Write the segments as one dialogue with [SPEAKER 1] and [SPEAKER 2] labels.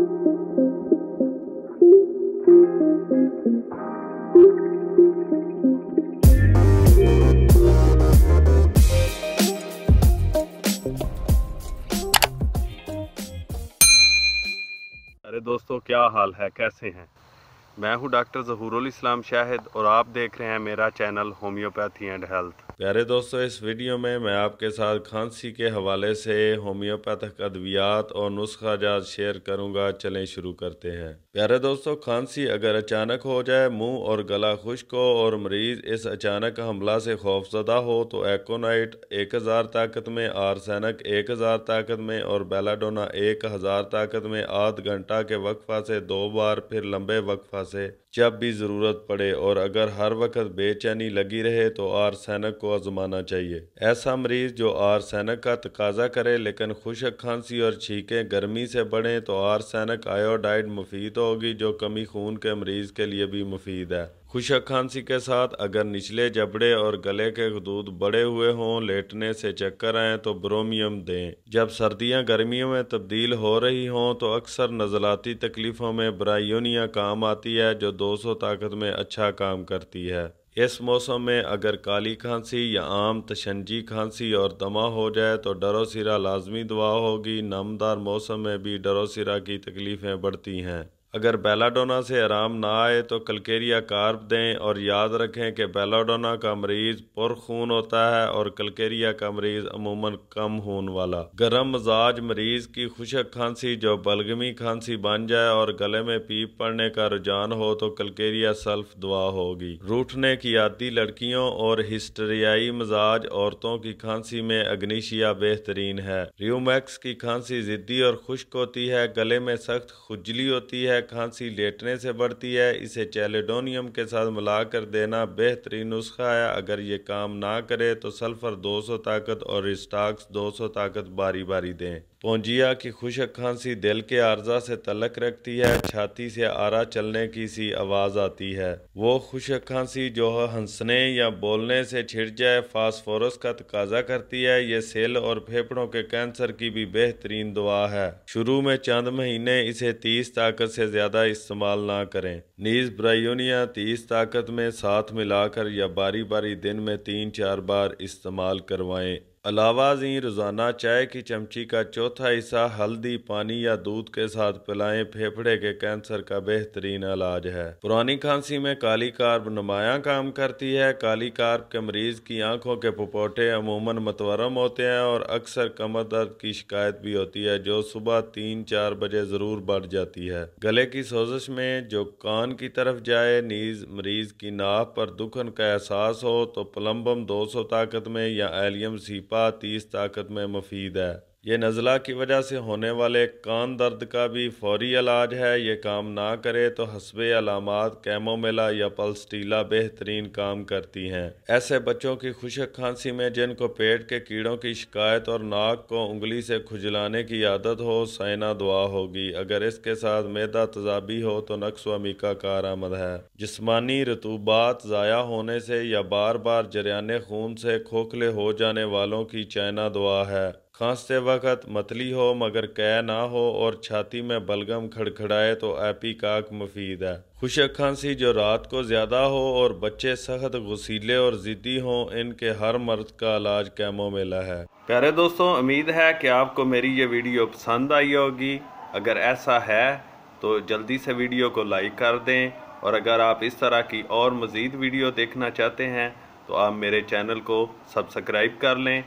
[SPEAKER 1] अरे दोस्तों क्या हाल है कैसे हैं मैं हूं डॉक्टर जहूरुल इस्लाम शाहिद और आप देख रहे हैं मेरा चैनल होम्योपैथी एंड हेल्थ प्यारे दोस्तों इस वीडियो में मैं आपके साथ खांसी के हवाले से होम्योपैथिक अद्वियात और नुस्खा जात शेयर करूंगा चलें शुरू करते हैं प्यारे दोस्तों खांसी अगर अचानक हो जाए मुंह और गला खुश्क हो और मरीज इस अचानक हमला से खौफजदा हो तो एकोनाइट एक हज़ार ताकत में आरसैनक एक हज़ार ताकत में और बेलाडोना एक हज़ार ताकत में आध घंटा के वक्फा से दो बार फिर लंबे वक्फा से जब भी ज़रूरत पड़े और अगर हर वक्त बेचैनी लगी रहे तो आरसैनक को आजमाना चाहिए ऐसा मरीज जो आरसैनक का तकाजा करे लेकिन खुशक खांसी और छीकें गर्मी से बढ़ें तो आरसैनक आयोडाइड मुफीद होगी जो कमी खून के मरीज के लिए भी मुफीद है खुशक खांसी के साथ अगर निचले जबड़े और गले के हदूद बड़े हुए हों लेटने से चक्कर आए तो ब्रोमियम दें जब सर्दियां गर्मियों में तब्दील हो रही हों तो अक्सर नज़लाती तकलीफ़ों में ब्रायोनिया काम आती है जो 200 ताकत में अच्छा काम करती है इस मौसम में अगर काली खांसी या आम तशंजी खांसी और दमा हो जाए तो डरोसिरा लाजमी दवा होगी नमदार मौसम में भी डरोसिरा की तकलीफ़ें बढ़ती हैं अगर बेलाडोना से आराम ना आए तो कलकेरिया कार्प दें और याद रखें कि बेलाडोना का मरीज़ पुरखून होता है और कलकेरिया का मरीज़ अमूमन कम खून वाला गर्म मजाज मरीज़ की खुशक खांसी जो बलगमी खांसी बन जाए और गले में पीप पड़ने का रुझान हो तो कलकेरिया सल्फ दुआ होगी रूठने की आदि लड़कियों और हिस्टरियाई मजाज औरतों की खांसी में अग्निशिया बेहतरीन है र्यूमैक्स की खांसी ज़िद्दी और खुश्क होती है गले में सख्त खुजली होती है है खांसी लेटने से बढ़ती है इसे चैलेडोनियम के साथ मिलाकर देना बेहतरीन नुस्खा है अगर ये काम ना करे तो सल्फ़र 200 ताकत और स्टाक्स 200 ताकत बारी बारी दें पौजिया की खुशक खांसी दिल के अर्जा से तलक रखती है छाती से आरा चलने की सी आवाज़ आती है वो खुशक खांसी जो हंसने या बोलने से छिड़ जाए फास्फोरस का तकाजा करती है ये सेल और फेफड़ों के कैंसर की भी बेहतरीन दुआ है शुरू में चंद महीने इसे तीस ताकत से ज़्यादा इस्तेमाल ना करें नीज ब्रायोनिया तीस ताकत में साथ मिलाकर या बारी बारी दिन में तीन चार बार इस्तेमाल करवाएं अलावा जी रोज़ाना चाय की चमची का चौथा हिस्सा हल्दी पानी या दूध के साथ पिलाएं फेफड़े के कैंसर का बेहतरीन इलाज है पुरानी खांसी में काली कार्ब नुमाया काम करती है काली कार्ब के मरीज की आंखों के पपोटे अमूमन मतवरम होते हैं और अक्सर कमर दर्द की शिकायत भी होती है जो सुबह तीन चार बजे ज़रूर बढ़ जाती है गले की सोजिश में जो कान की तरफ जाए नीज मरीज की नाक पर दुखन का एहसास हो तो प्लम्बम दो सौ ताकत में या एलियम सीपा पातीस ताकत में मफीद है ये नज़ला की वजह से होने वाले कान दर्द का भी फौरी इलाज है ये काम ना करे तो हसब अलामत कैमोमेला या पल्सटीला बेहतरीन काम करती हैं ऐसे बच्चों की खुशक खांसी में जिनको पेट के कीड़ों की शिकायत और नाक को उंगली से खुजलाने की आदत हो सैना दुआ होगी अगर इसके साथ मैदा तजाबी हो तो नक्स वमीका कार आमद है जिसमानी रतूबात ज़ाया होने से या बार बार जरियाने खून से खोखले हो जाने वालों की चैना दुआ है खांसते वक़्त मतली हो मगर कै ना हो और छाती में बलगम खड़खड़ाए तो ऐपी काक मुफीद है खुशक खांसी जो रात को ज़्यादा हो और बच्चे सख्त गसीले और ज़िद्दी हों इनके हर मर्द का इलाज कैमो मेला है प्यारे दोस्तों उम्मीद है कि आपको मेरी ये वीडियो पसंद आई होगी अगर ऐसा है तो जल्दी से वीडियो को लाइक कर दें और अगर आप इस तरह की और मज़ीद वीडियो देखना चाहते हैं तो आप मेरे चैनल को सब्सक्राइब कर लें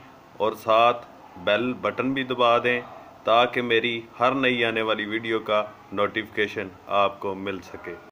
[SPEAKER 1] और साथ बेल बटन भी दबा दें ताकि मेरी हर नई आने वाली वीडियो का नोटिफिकेशन आपको मिल सके